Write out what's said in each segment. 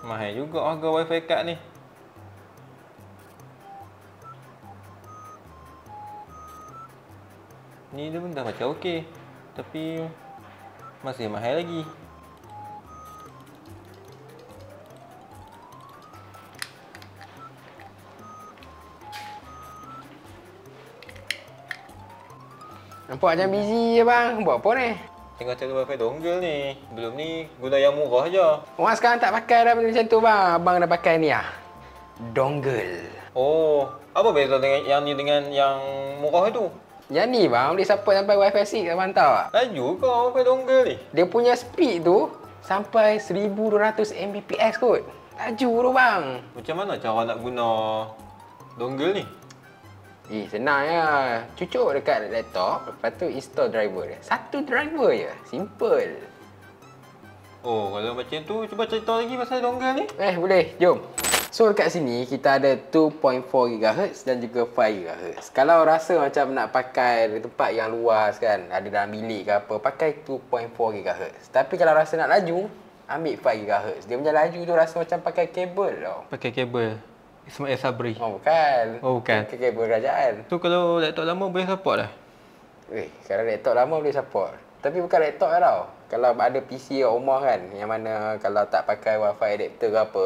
Mahal juga harga wifi card ni Ni dia pun dah macam ok Tapi Masih mahal lagi Nampak macam busy je bang Buat apa ni? Tengah cara wifi donggel ni. Belum ni guna yang murah aja. Orang sekarang tak pakai dah benda macam tu bang. Abang dah pakai ni ah. donggel. Oh, apa beza dengan yang ni dengan yang murah tu? Ya ni bang boleh support sampai wifi 6 kat mantap. ah. Laju ke wifi donggel ni? Dia punya speed tu sampai 1200 Mbps kot. Laju tu bang. Macam mana cara nak guna donggel ni? Eh, senang ya. Cucuk dekat laptop, lepas tu install driver dia. Satu driver je. Simple. Oh, kalau macam tu, cuba cerita lagi pasal dongle ni. Eh, boleh. Jom. So, dekat sini, kita ada 2.4 GHz dan juga 5 GHz. Kalau rasa macam nak pakai di tempat yang luas kan, ada dalam bilik ke apa, pakai 2.4 GHz. Tapi kalau rasa nak laju, ambil 5 GHz. Dia punya laju tu rasa macam pakai kabel tau. Pakai kabel. Ismail Sabri. Oh, bukan. Oh, bukan. Ke kabel kerajaan. Tu kalau laptop lama boleh support lah. Eh, kalau laptop lama boleh support. Tapi bukan laptop lah tau. Kalau ada PC kat rumah kan, yang mana kalau tak pakai wifi adapter ke apa,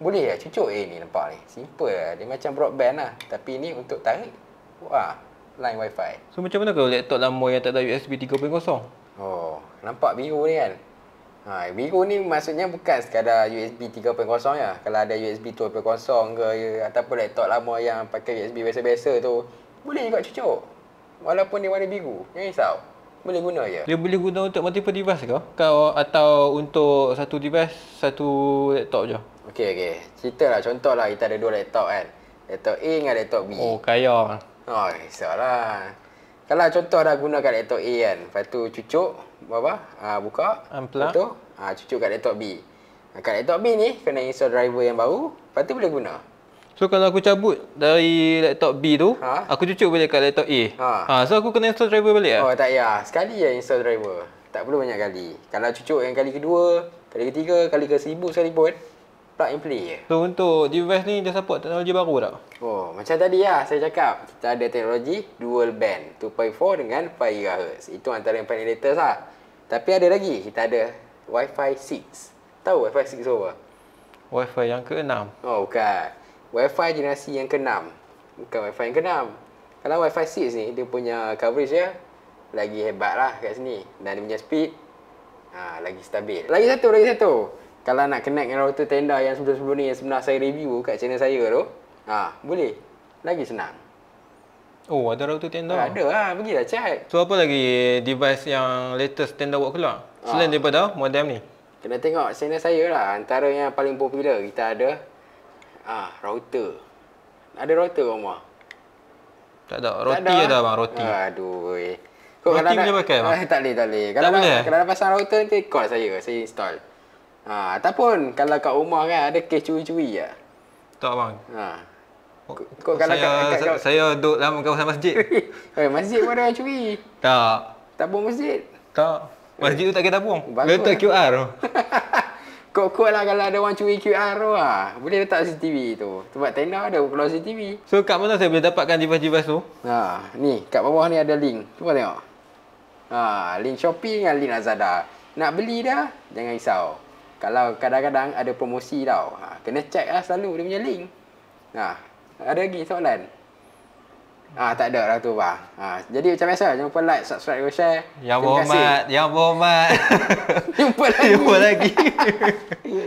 boleh lah cucuk eh ni nampak ni. Simple lah. Dia macam broadband lah. Tapi ni untuk tarik, wah, line wifi. So macam mana kalau laptop lama yang tak ada USB 3.0? Oh, nampak biru ni kan. Ha, Miro ni maksudnya bukan sekadar USB 3.0 ya. Kalau ada USB 2.0 ke ya, ataupun laptop lama yang pakai USB biasa-biasa tu boleh juga cucuk. Walaupun dia warna biru. Jangan risau. Boleh guna ya. Dia boleh guna untuk multiple device ke? Kau atau untuk satu device, satu laptop je. Okey okey. Ceritalah contohlah kita ada dua laptop kan. Laptop A dengan laptop B. Oh, kaya. Oh, risaulah kalau contoh dah gunakan laptop A kan lepas tu cucuk apa ha, buka unplug ah, tu ha, cucuk kat laptop B kat laptop B ni kena install driver yang baru lepas tu boleh guna so kalau aku cabut dari laptop B tu ha? aku cucuk boleh kat laptop A ha. ha. so aku kena install driver balik ah oh tak ya sekali je install driver tak perlu banyak kali kalau cucuk yang kali kedua kali ketiga kali ke seribu sekali pun plug and play je. Ya. So untuk device ni dia support teknologi baru tak? Oh, macam tadi lah saya cakap. Kita ada teknologi dual band 2.4 dengan 5 GHz. Itu antara yang paling latest lah. Tapi ada lagi. Kita ada WiFi 6. Tahu WiFi 6 so apa? WiFi yang keenam. Oh, bukan. WiFi generasi yang keenam. 6 Bukan wi yang keenam. Kalau WiFi 6 ni, dia punya coverage dia lagi hebat lah kat sini. Dan dia punya speed, ha, lagi stabil. Lagi satu, lagi satu kalau nak connect dengan router tenda yang sebelum-sebelum ni yang sebenar saya review kat channel saya tu, ha, boleh. Lagi senang. Oh, ada router tenda? Oh, ha, ada lah. Pergilah check. So, apa lagi device yang latest tenda buat keluar? Ha. Selain daripada modem ni? Kena tengok channel saya lah. Antara yang paling popular kita ada ah ha, router. Ada router ke rumah? Tak ada. Roti tak ada. bang, roti. Aduh. Eh. Kau roti boleh pakai bang? Tak boleh, tak boleh. Kalau tak eh? pasang router, nanti call saya. Saya install. Ha, ataupun kalau kat rumah kan ada kes curi-curi ya. Tak bang. Ha. Oh, kau kalau saya, kat, kat, kat, saya, saya duduk dalam kawasan masjid. eh, masjid mana orang curi? Tak. Tabung masjid? Tak. Masjid tu tak kira tabung. Letak oh, lah. QR tu. Kok-kok lah kalau ada orang curi QR tu lah. Boleh letak CCTV tu. Sebab tenda ada keluar CCTV. So kat mana saya boleh dapatkan device-device tu? Ha, ni kat bawah ni ada link. Cuba tengok. Ha, link Shopee dengan link Lazada. Nak beli dah, jangan risau kalau kadang-kadang ada promosi tau ha, kena check lah selalu dia punya link ha, ada lagi soalan Ah ha, tak ada lah tu Ha, jadi macam biasa jangan lupa like, subscribe, share. Yang berhormat, yang berhormat. jumpa lagi. Jumpa lagi.